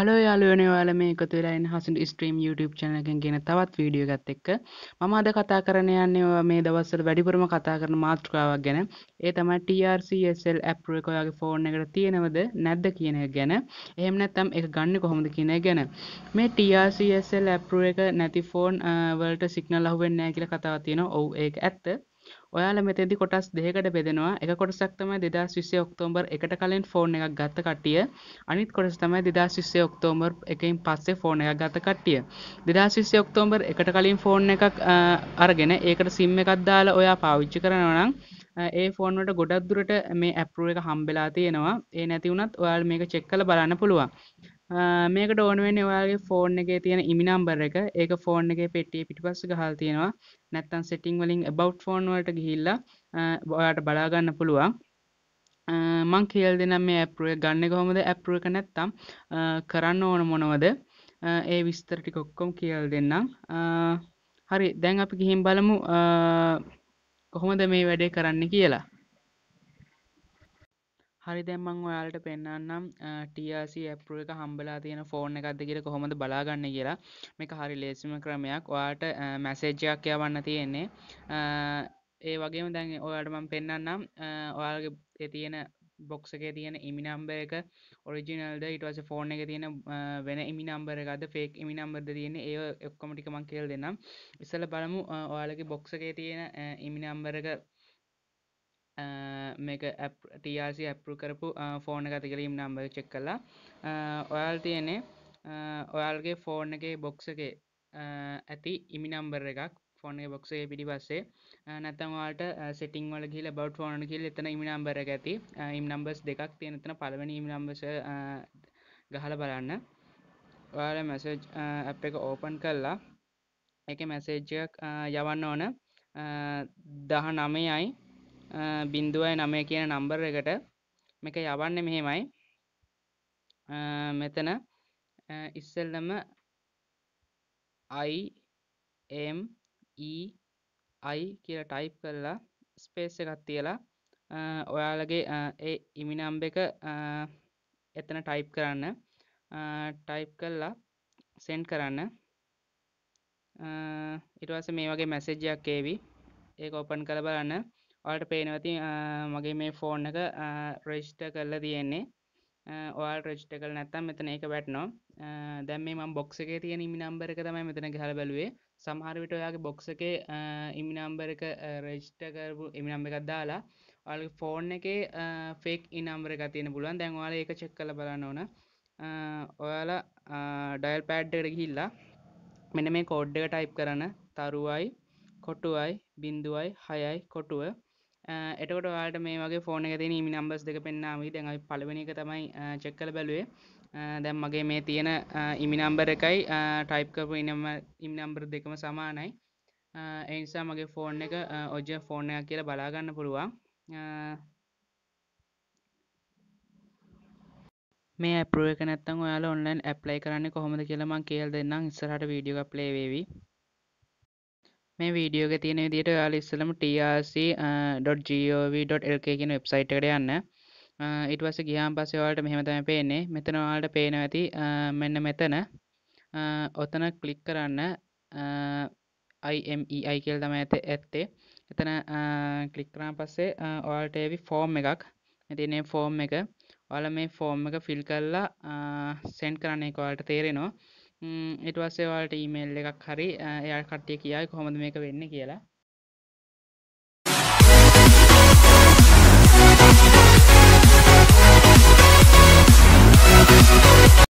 Hello යාලුවන ඔයාලම එකතු වෙලා ඉන්න හසුන් ස්ට්‍රීම් YouTube channel එකෙන් ගෙන තවත් වීඩියෝ එකක් එක්ක මම අද කතා කරන්න යන්නේ ඔයා මේ දවස්වල වැඩිපුරම කතා කරන මාතෘකාවක් ගැන ඒ තමයි TRCSL app එක ඔයාගේ ෆෝන් එකට තියෙනවද නැද්ද කියන එක ගැන එහෙම නැත්නම් ඒක ගන්න කොහොමද කියන එක ගැන මේ TRCSL app එක නැති ෆෝන් වලට සිග්නල් අහුවෙන්නේ නැහැ කියලා කතාවක් තියෙනවා ඔව් ඒක ඇත්ත ඔයාලා මෙතෙදි කොටස් දෙකකට බෙදෙනවා. එක කොටසක් තමයි 2020 ඔක්තෝබර් 1ට කලින් ෆෝන් එකක් ගත්ත කට්ටිය. අනිත් කොටස තමයි 2020 ඔක්තෝබර් 1කින් පස්සේ ෆෝන් එකක් ගත්ත කට්ටිය. 2020 ඔක්තෝබර් 1ට කලින් ෆෝන් එකක් අරගෙන ඒකට සිම් එකක් දාලා ඔයා පාවිච්චි කරනවා නම් ඒ ෆෝන්වට ගොඩක් දුරට මේ ඇප්රුව එක හම්බෙලා තියෙනවා. ඒ නැති වුණත් ඔයාලා මේක චෙක් කරලා බලන්න පුළුවන්. මේක ඩෝනුවෙන් ඔයාගේ ෆෝර්න් එක තියෙන ඉමිනම්බර එක ඒක ෆෝර්න් එක පෙටිය පිටිපස්ස හල් තියෙනවා නැත්තන් සෙටිං වලින් බව් ෆෝන් වලට ගිහිල්ලා ඔයාට බලාගන්න පුළුවන් මං කියල් දෙනම් මේ ඇපරුව ගන්න කොහොමද ඇපරුව එක නැත්තම් කරන්න ඕන මොනවද ඒ විස්තර ටික ඔක්කොම කියල් දෙන්නම් හරි දැන් අපි ගිහින් බලමු කොහොමද මේ වැඩේ කරන්න කියලා හරි දැම්මං ඔයාලට පෙන්න්නම් ටRC ඇප්ර එක හම්බලා තියෙන ෆෝර්න එකක්ද කියෙන කොහොමද බලාගන්න කියලා මේක හරි ලේසිම ක්‍රමයක් ඔයාට මැසේජ්ජයක් යවන්න තියෙන්නේ ඒ වගේම දැන් ඔයාට මම පෙන්න්නම් ඔයාගේ තියෙන බොක්ස e එක තියෙන ඉමිනම්බ e e එක ඔරිජිනල්ද ඉටවස ෆෝර්න එක තියෙන වෙන ඉමිනම්බර එකද ෆේක් ඉමිනම්බරද තියෙන ඒ එක්කොමටිකමක් කියල් දෙන්නම් ඉස්සල බලමු ඔයාලගේ බොක්ස එක තියෙන ඉමිනම්බරක මේක ටRC ඇප්රු කරපු ෆෝන ගත කිරීම් නම්බර චෙක් කලා ඔයාල් තියනේ ඔයාල්ගේ ෆෝර්න එක බොක්සගේ ඇති ඉමි නම්බර් එකක් ෆෝන බොක්සේ පිටි පස්සේ නැතමවාට සිටිං වල කියල බව් ෆෝන කියල එතන ඉමි නම්බර ඇති ඉම් නම්බස් දෙකක් තියෙනතන පලවන ඉම් නම්බස ගහල බලන්න ඔයාල මැසජ් අප එක ඕපන් කල්ලා එක මැසේජ්ජයක් යවන්න ඕන දහ නමයයි බින්දුවයි නමය කියන නම්බර් එකට මේක යවන්නේ මෙහෙමයි මෙතන ඉස්සෙල්ලම i m e i කියලා ටයිප් කරලා ස්පේස් එකක් තියලා ඔයාලගේ ඒ ඉමිනම්බ එක එතන ටයිප් කරන්න ටයිප් කරලා සෙන්ඩ් කරන්න ඉටවස මේ වගේ මැසෙජ්ජයක් ඒවි ඒක ඔපන් කළ බලන්න ඔයාලට පේනවති මගේ මේ ෆෝන් එක රෙජ්ට කරලා තියෙන්නේ ඔයාල් රෙජ්ට කල නැත්තම් මෙතන එක වැටනෝ දැම් මේ ම බොක්ස එක තියෙන ඉමි නම්බර එක තමයි මෙතන හැල බැලුවේ සමහරවිට ඔයාගේ බොක්ස එක ඉමි නම්බර එක රෙජ්ට කරපු එමි නම්බ එකක් දාලා ඔල් ෆෝන් එක ෆෙක් ඉනම්බර එක තියෙන පුළුවන් දැන් වාල එක චෙක් කල බලන්න ඕන ඔයාලා ඩයිල් පෑඩ්ඩට ගිහිල්ලා මෙන මේ කෝඩ්ඩක ටයිප් කරන තරුවයි කොටුවයි බින්දුවයි හයයි කොටුව එටකොට වාට මේ වගේ ෆෝන එක තින මි නම්බස් දෙක පෙන්න්නාවී දැඟයි පලවෙනි එක තමයි චෙක්කල බැලුවේ දැම් මගේ මේ තියෙන ඉමිනම්බර එකයි ටයිප් කරපු ඉනම ඉම් නම්බර දෙකම සමානයි එනිසා මගේ ෆෝන් එක ඔජ ෆෝර්ණයක් කියලා බලාගන්න පුළුවන් මේ ඇපරුව එක නැත්තං ඔයාලා ඔන්ලයින් ඇප්ලයි කරන්න කොහොමද කියලමං කියල් දෙන්නම් ඉස්සරහට වීඩියෝ ප්ලේවේවී මේ වීඩියෝග තියෙන විදිට යාල ඉස්සලම trc.gov.lk කියන වෙබ්සයිට් එකට යන්න ඊට පස්සේ ගියාන් පස්සේ ඔයාලට මෙහෙම තමයි පේන්නේ මෙතන ඔයාලට පේන ඇති මෙන්න මෙතන ඔතන ක්ලික් කරන්න IMEI e කියලා තමයි ඇත්තේ එතන ක්ලික් කරාන් පස්සේ ඔයාලට එවි ෆෝම් එකක් ඉතින් මේ ෆෝම් එක ඔයාලා මේ ෆෝම් එක ෆිල් කරලා සෙන්ඩ් කරන්න ඒක ඔයාලට තේරෙනවා එටවස්සේ වාට ඊමේල් එකක් හරි එයා කට්ටිය කියයි කොහොමද මේක වෙන්න කියලා